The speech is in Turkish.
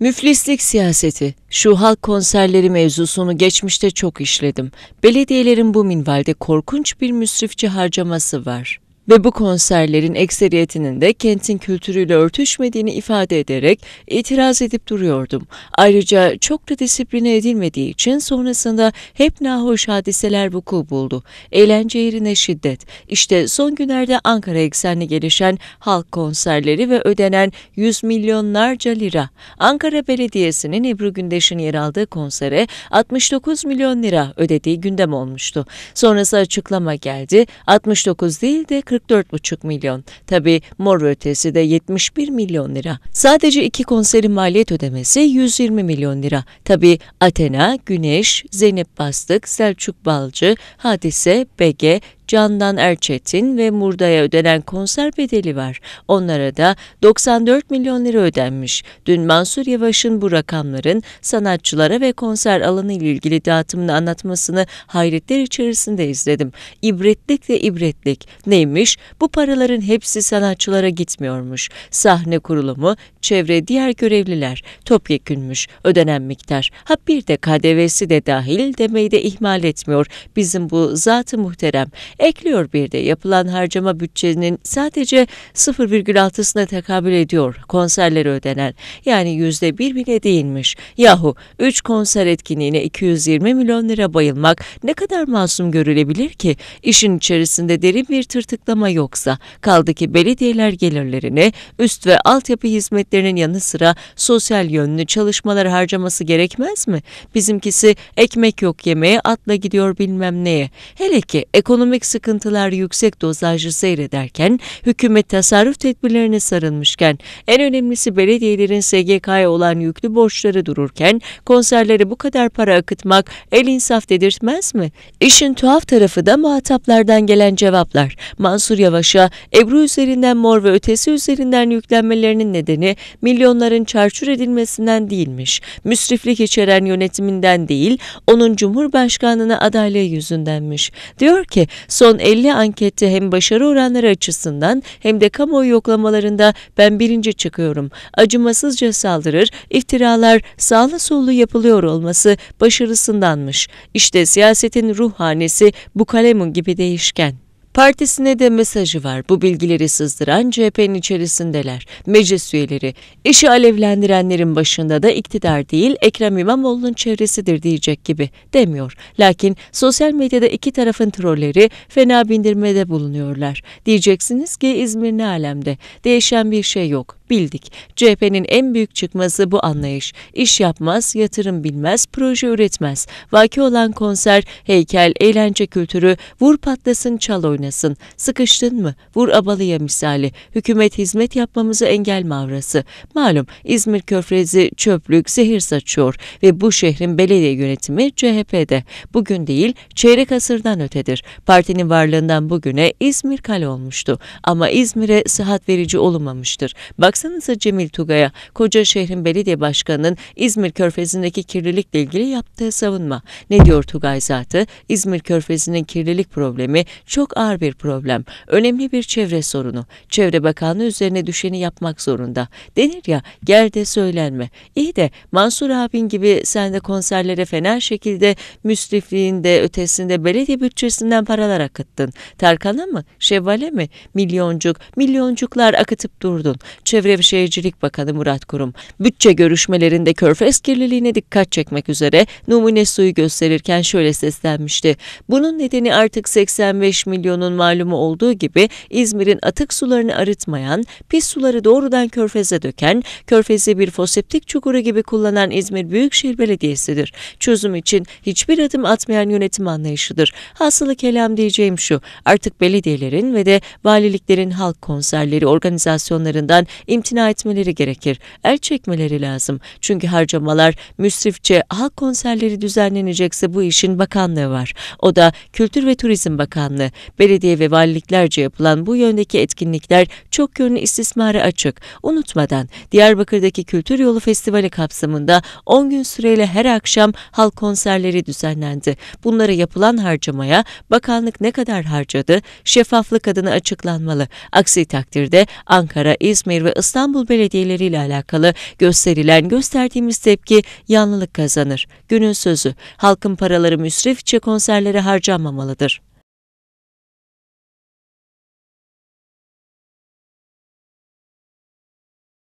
Müflislik siyaseti, şu halk konserleri mevzusunu geçmişte çok işledim. Belediyelerin bu minvalde korkunç bir müsrifçi harcaması var ve bu konserlerin ekseriyetinin de kentin kültürüyle örtüşmediğini ifade ederek itiraz edip duruyordum. Ayrıca çok da disipline edilmediği için sonrasında hep nahoş hadiseler vuku buldu. Eğlence yerine şiddet. İşte son günlerde Ankara eksenli gelişen halk konserleri ve ödenen yüz milyonlarca lira. Ankara Belediyesi'nin Ebru Gündeş'in yer aldığı konsere 69 milyon lira ödediği gündem olmuştu. Sonrası açıklama geldi. 69 değil de 40 44,5 milyon. Tabi Mor Ötesi de 71 milyon lira. Sadece iki konserin maliyet ödemesi 120 milyon lira. Tabi Athena, Güneş, Zeynep Bastık, Selçuk Balcı, Hadise, BG, Candan Erçetin ve Murda'ya ödenen konser bedeli var. Onlara da 94 milyon lira ödenmiş. Dün Mansur Yavaş'ın bu rakamların sanatçılara ve konser alanı ile ilgili dağıtımını anlatmasını hayretler içerisinde izledim. İbretlik de ibretlik. Neymiş? Bu paraların hepsi sanatçılara gitmiyormuş. Sahne kurulumu, çevre diğer görevliler topyekünmüş ödenen miktar. Ha bir de KDV'si de dahil demeyi de ihmal etmiyor. Bizim bu zatı muhterem Ekliyor bir de yapılan harcama bütçenin sadece 0,6'sına tekabül ediyor konserlere ödenen. Yani yüzde bir bile değilmiş. Yahu 3 konser etkinliğine 220 milyon lira bayılmak ne kadar masum görülebilir ki? İşin içerisinde derin bir tırtıklama yoksa. Kaldı ki belediyeler gelirlerini üst ve altyapı hizmetlerinin yanı sıra sosyal yönlü çalışmalar harcaması gerekmez mi? Bizimkisi ekmek yok yemeğe atla gidiyor bilmem neye. Hele ki ekonomik sıkıntılar yüksek dozajlı seyrederken, hükümet tasarruf tedbirlerine sarılmışken, en önemlisi belediyelerin SGK'ya olan yüklü borçları dururken, konserlere bu kadar para akıtmak el insaf dedirtmez mi? İşin tuhaf tarafı da muhataplardan gelen cevaplar. Mansur Yavaş'a Ebru üzerinden mor ve ötesi üzerinden yüklenmelerinin nedeni milyonların çarçur edilmesinden değilmiş. Müsriflik içeren yönetiminden değil, onun Cumhurbaşkanlığına adaylığı yüzündenmiş. Diyor ki Son 50 ankette hem başarı oranları açısından hem de kamuoyu yoklamalarında ben birinci çıkıyorum. Acımasızca saldırır, iftiralar sağlı sollu yapılıyor olması başarısındanmış. İşte siyasetin ruh hanesi bu kalemun gibi değişken. Partisine de mesajı var. Bu bilgileri sızdıran CHP'nin içerisindeler. Meclis üyeleri, işi alevlendirenlerin başında da iktidar değil Ekrem İmamoğlu'nun çevresidir diyecek gibi demiyor. Lakin sosyal medyada iki tarafın trolleri fena bindirmede bulunuyorlar. Diyeceksiniz ki İzmir ne alemde, değişen bir şey yok bildik. CHP'nin en büyük çıkması bu anlayış. İş yapmaz, yatırım bilmez, proje üretmez. Vaki olan konser, heykel, eğlence kültürü, vur patlasın çal oynasın. Sıkıştın mı? Vur abalıya misali. Hükümet hizmet yapmamızı engel mavrası. Malum İzmir Körfezi çöplük, zehir saçıyor ve bu şehrin belediye yönetimi CHP'de. Bugün değil, çeyrek asırdan ötedir. Partinin varlığından bugüne İzmir kale olmuştu. Ama İzmir'e sıhhat verici olunmamıştır. Bak Baksanıza Cemil Tugay'a, koca şehrin belediye başkanının İzmir Körfezi'ndeki kirlilikle ilgili yaptığı savunma. Ne diyor Tugay zatı? İzmir Körfezi'nin kirlilik problemi çok ağır bir problem. Önemli bir çevre sorunu. Çevre Bakanlığı üzerine düşeni yapmak zorunda. Denir ya, gel de söylenme. İyi de Mansur abin gibi sen de konserlere fena şekilde müsrifliğin ötesinde belediye bütçesinden paralar akıttın. Tarkan'a mı? Şevval'e mi? Milyoncuk, milyoncuklar akıtıp durdun. Çevre Çevre Şehircilik Bakanı Murat Kurum, bütçe görüşmelerinde körfez kirliliğine dikkat çekmek üzere numune suyu gösterirken şöyle seslenmişti. Bunun nedeni artık 85 milyonun malumu olduğu gibi İzmir'in atık sularını arıtmayan, pis suları doğrudan körfeze döken, körfezi bir foseptik çukuru gibi kullanan İzmir Büyükşehir Belediyesi'dir. Çözüm için hiçbir adım atmayan yönetim anlayışıdır. Hasılı kelam diyeceğim şu, artık belediyelerin ve de valiliklerin halk konserleri organizasyonlarından imtina etmeleri gerekir. El çekmeleri lazım. Çünkü harcamalar müsrifçe halk konserleri düzenlenecekse bu işin bakanlığı var. O da Kültür ve Turizm Bakanlığı. Belediye ve valiliklerce yapılan bu yöndeki etkinlikler çok yönlü istismara açık. Unutmadan Diyarbakır'daki Kültür Yolu Festivali kapsamında 10 gün süreyle her akşam halk konserleri düzenlendi. Bunlara yapılan harcamaya bakanlık ne kadar harcadı? Şeffaflık adına açıklanmalı. Aksi takdirde Ankara, İzmir ve Istanbul İstanbul belediyeleri ile alakalı gösterilen gösterdiğimiz tepki yanlılık kazanır. Günün sözü, halkın paraları müsrifçe konserlere harcanmamalıdır.